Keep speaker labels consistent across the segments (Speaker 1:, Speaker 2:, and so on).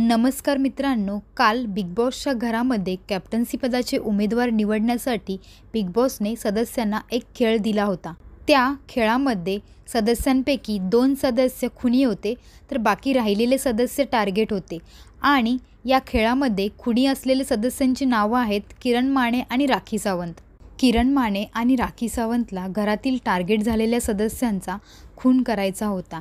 Speaker 1: नमस्कार मित्रांनो काल बिग बॉसच्या घरामध्ये कॅप्टन्सी पदाचे उमेदवार निवडण्यासाठी बिग बॉसने सदस्यांना एक खेळ दिला होता त्या खेळामध्ये सदस्यांपैकी दोन सदस्य खुनी होते तर बाकी राहिलेले सदस्य टार्गेट होते आणि या खेळामध्ये खुणी असलेले सदस्यांची नावं आहेत किरण माने आणि राखी सावंत किरण माने आणि राखी सावंतला घरातील टार्गेट झालेल्या सदस्यांचा खून करायचा होता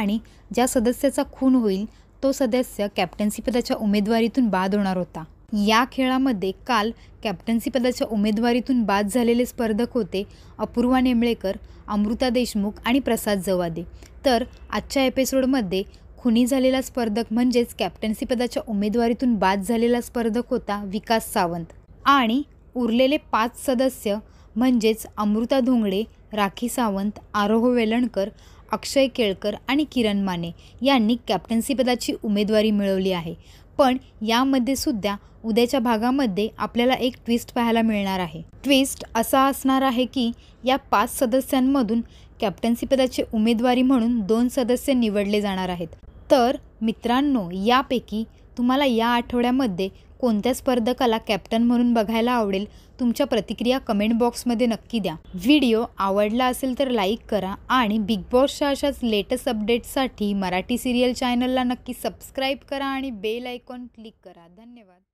Speaker 1: आणि ज्या सदस्याचा खून होईल तो सदस्य कॅप्टन्सी पदाच्या उमेदवारीतून बाद होणार होता या खेळामध्ये काल कॅप्टन्सी पदाच्या उमेदवारीतून बाद झालेले स्पर्धक होते अपूर्वा नेमळेकर अमृता देशमुख आणि प्रसाद जवादे तर आजच्या एपिसोडमध्ये खुनी झालेला स्पर्धक म्हणजेच कॅप्टन्सी पदाच्या उमेदवारीतून बाद झालेला स्पर्धक होता विकास सावंत आणि उरलेले पाच सदस्य म्हणजेच अमृता धोंगडे राखी सावंत आरोह वेलणकर अक्षय केळकर आणि किरण माने यांनी कॅप्टन्सीपदाची उमेदवारी मिळवली आहे पण यामध्ये सुद्धा उद्याच्या भागामध्ये आपल्याला एक ट्विस्ट पाहायला मिळणार आहे ट्विस्ट असा असणार आहे की या पाच सदस्यांमधून कॅप्टन्सीपदाचे उमेदवारी म्हणून दोन सदस्य निवडले जाणार आहेत तर मित्रांनो यापैकी तुम्हाला या आठवड्यामध्ये कोणत्या स्पर्धकाला कॅप्टन म्हणून बघायला आवडेल तुमच्या प्रतिक्रिया कमेंट बॉक्समध्ये नक्की द्या व्हिडिओ आवडला असेल तर लाईक करा आणि बिग बॉसच्या अशाच लेटेस्ट अपडेट्ससाठी मराठी सिरियल चॅनलला नक्की सबस्क्राईब करा आणि बेल आयकॉन क्लिक करा धन्यवाद